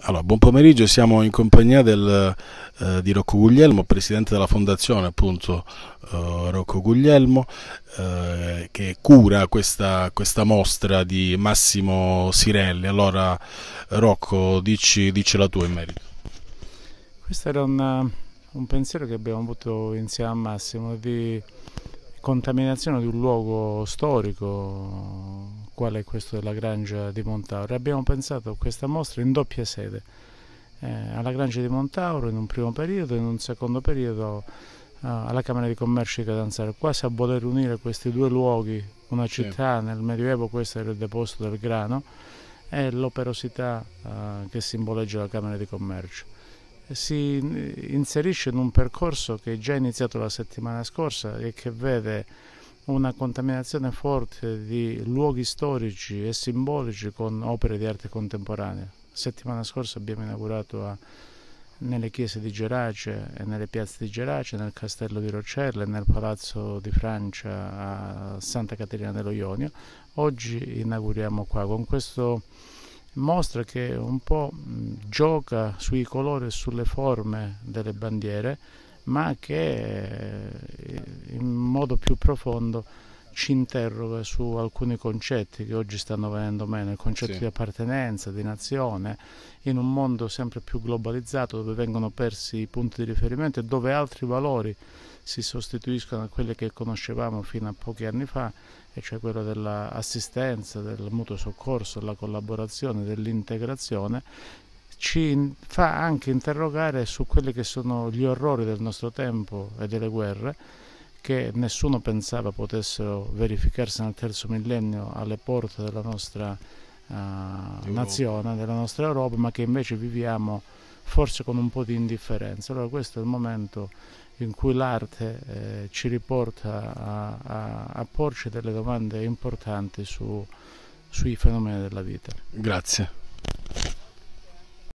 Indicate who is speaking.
Speaker 1: Allora, buon pomeriggio, siamo in compagnia del, eh, di Rocco Guglielmo, presidente della fondazione appunto eh, Rocco Guglielmo, eh, che cura questa, questa, mostra di Massimo Sirelli. Allora Rocco, dici, dici la tua in merito.
Speaker 2: Questo era un, eh, un pensiero che abbiamo avuto insieme a Massimo di contaminazione di un luogo storico quale questo della Grangia di Montauro. Abbiamo pensato a questa mostra in doppia sede, eh, alla Grangia di Montauro in un primo periodo e in un secondo periodo eh, alla Camera di Commercio di Catanzaro, quasi a voler unire questi due luoghi, una città sì. nel Medioevo, questo era il deposito del grano, e l'operosità eh, che simboleggia la Camera di Commercio. Si inserisce in un percorso che è già iniziato la settimana scorsa e che vede una contaminazione forte di luoghi storici e simbolici con opere di arte contemporanea. Settimana scorsa abbiamo inaugurato a, nelle chiese di Gerace e nelle piazze di Gerace, nel castello di Rocelle, e nel palazzo di Francia a Santa Caterina dello Ionio. Oggi inauguriamo qua con questa mostra che un po' gioca sui colori e sulle forme delle bandiere ma che eh, in modo più profondo ci interroga su alcuni concetti che oggi stanno venendo meno, il concetto sì. di appartenenza, di nazione, in un mondo sempre più globalizzato dove vengono persi i punti di riferimento e dove altri valori si sostituiscono a quelli che conoscevamo fino a pochi anni fa, e cioè quello dell'assistenza, del mutuo soccorso, della collaborazione, dell'integrazione, ci fa anche interrogare su quelli che sono gli orrori del nostro tempo e delle guerre che nessuno pensava potessero verificarsi nel terzo millennio alle porte della nostra uh, nazione, della nostra Europa, ma che invece viviamo forse con un po' di indifferenza. Allora questo è il momento in cui l'arte eh, ci riporta a, a, a, porci delle domande importanti su, sui fenomeni della vita. Grazie.